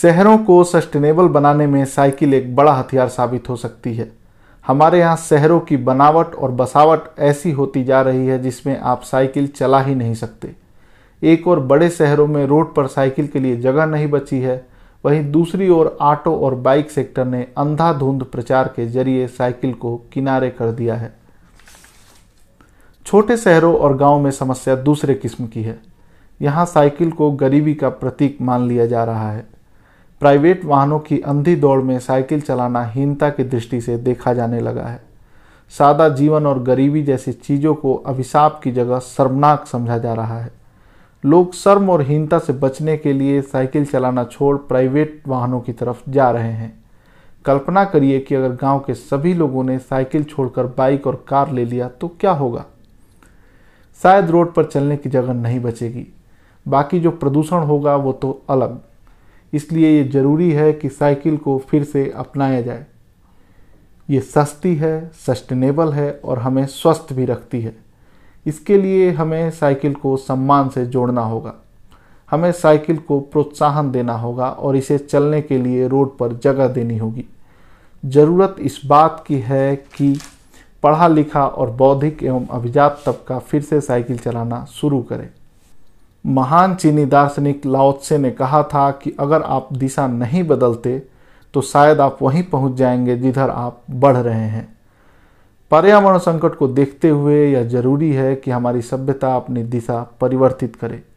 शहरों को सस्टेनेबल बनाने में साइकिल एक बड़ा हथियार साबित हो सकती है हमारे यहाँ शहरों की बनावट और बसावट ऐसी होती जा रही है जिसमें आप साइकिल चला ही नहीं सकते एक और बड़े शहरों में रोड पर साइकिल के लिए जगह नहीं बची है वहीं दूसरी ओर ऑटो और बाइक सेक्टर ने अंधाधुंध प्रचार के जरिए साइकिल को किनारे कर दिया है छोटे शहरों और गांव में समस्या दूसरे किस्म की है यहाँ साइकिल को गरीबी का प्रतीक मान लिया जा रहा है प्राइवेट वाहनों की अंधी दौड़ में साइकिल चलाना हीनता की दृष्टि से देखा जाने लगा है सादा जीवन और गरीबी जैसी चीज़ों को अभिशाप की जगह शर्मनाक समझा जा रहा है लोग शर्म और हीनता से बचने के लिए साइकिल चलाना छोड़ प्राइवेट वाहनों की तरफ जा रहे हैं कल्पना करिए कि अगर गांव के सभी लोगों ने साइकिल छोड़कर बाइक और कार ले लिया तो क्या होगा शायद रोड पर चलने की जगह नहीं बचेगी बाकी जो प्रदूषण होगा वो तो अलग इसलिए ये ज़रूरी है कि साइकिल को फिर से अपनाया जाए ये सस्ती है सस्टेनेबल है और हमें स्वस्थ भी रखती है इसके लिए हमें साइकिल को सम्मान से जोड़ना होगा हमें साइकिल को प्रोत्साहन देना होगा और इसे चलने के लिए रोड पर जगह देनी होगी ज़रूरत इस बात की है कि पढ़ा लिखा और बौद्धिक एवं अभिजात तबका फिर से साइकिल चलाना शुरू करें महान चीनी दार्शनिक लाओत्से ने कहा था कि अगर आप दिशा नहीं बदलते तो शायद आप वहीं पहुंच जाएंगे जिधर आप बढ़ रहे हैं पर्यावरण संकट को देखते हुए यह जरूरी है कि हमारी सभ्यता अपनी दिशा परिवर्तित करे